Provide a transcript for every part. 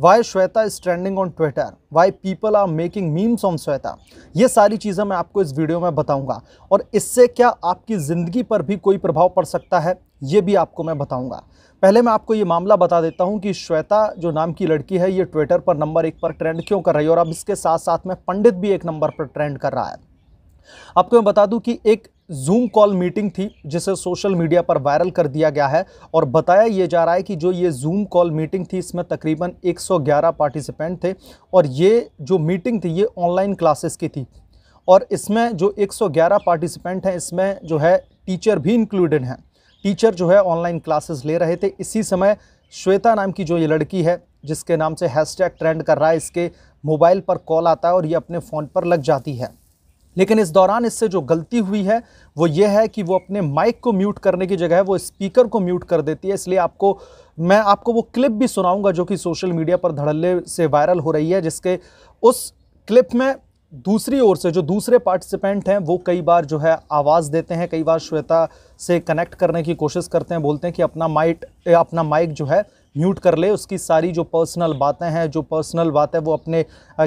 Y Shweta is trending on Twitter why people are making memes on Shweta ये सारी चीज़ें मैं आपको इस वीडियो में बताऊंगा और इससे क्या आपकी ज़िंदगी पर भी कोई प्रभाव पड़ सकता है ये भी आपको मैं बताऊंगा पहले मैं आपको ये मामला बता देता हूँ कि श्वेता जो नाम की लड़की है ये ट्विटर पर नंबर एक पर ट्रेंड क्यों कर रही है और अब इसके साथ साथ में पंडित भी एक नंबर पर ट्रेंड कर रहा है आपको मैं बता दूं कि एक जूम कॉल मीटिंग थी जिसे सोशल मीडिया पर वायरल कर दिया गया है और बताया ये जा रहा है कि जो ये जूम कॉल मीटिंग थी इसमें तकरीबन 111 पार्टिसिपेंट थे और ये जो मीटिंग थी ये ऑनलाइन क्लासेस की थी और इसमें जो 111 पार्टिसिपेंट हैं इसमें जो है टीचर भी इंक्लूडेड हैं टीचर जो है ऑनलाइन क्लासेस ले रहे थे इसी समय श्वेता नाम की जो ये लड़की है जिसके नाम से हैशटैग ट्रेंड कर रहा है इसके मोबाइल पर कॉल आता है और ये अपने फ़ोन पर लग जाती है लेकिन इस दौरान इससे जो गलती हुई है वो ये है कि वो अपने माइक को म्यूट करने की जगह वो स्पीकर को म्यूट कर देती है इसलिए आपको मैं आपको वो क्लिप भी सुनाऊंगा जो कि सोशल मीडिया पर धड़ल्ले से वायरल हो रही है जिसके उस क्लिप में दूसरी ओर से जो दूसरे पार्टिसिपेंट हैं वो कई बार जो है आवाज़ देते हैं कई बार श्वेता से कनेक्ट करने की कोशिश करते हैं बोलते हैं कि अपना माइट अपना माइक जो है म्यूट कर ले उसकी सारी जो पर्सनल बातें हैं जो पर्सनल बातें वो अपने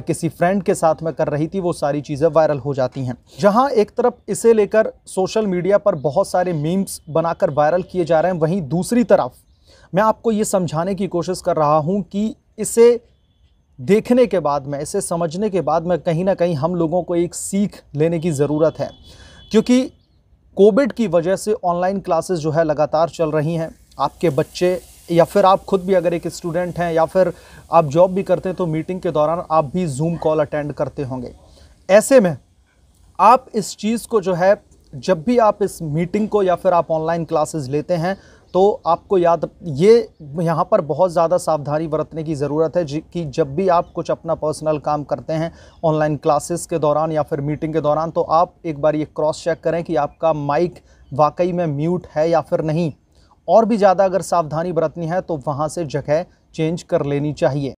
किसी फ्रेंड के साथ में कर रही थी वो सारी चीज़ें वायरल हो जाती हैं जहाँ एक तरफ इसे लेकर सोशल मीडिया पर बहुत सारे मीम्स बनाकर वायरल किए जा रहे हैं वहीं दूसरी तरफ मैं आपको ये समझाने की कोशिश कर रहा हूँ कि इसे देखने के बाद में इसे समझने के बाद में कहीं ना कहीं हम लोगों को एक सीख लेने की ज़रूरत है क्योंकि कोविड की वजह से ऑनलाइन क्लासेस जो है लगातार चल रही हैं आपके बच्चे या फिर आप खुद भी अगर एक स्टूडेंट हैं या फिर आप जॉब भी करते हैं तो मीटिंग के दौरान आप भी जूम कॉल अटेंड करते होंगे ऐसे में आप इस चीज़ को जो है जब भी आप इस मीटिंग को या फिर आप ऑनलाइन क्लासेस लेते हैं तो आपको याद ये यहाँ पर बहुत ज़्यादा सावधानी बरतने की ज़रूरत है कि जब भी आप कुछ अपना पर्सनल काम करते हैं ऑनलाइन क्लासेस के दौरान या फिर मीटिंग के दौरान तो आप एक बार ये क्रॉस चेक करें कि आपका माइक वाकई में म्यूट है या फिर नहीं और भी ज़्यादा अगर सावधानी बरतनी है तो वहाँ से जगह चेंज कर लेनी चाहिए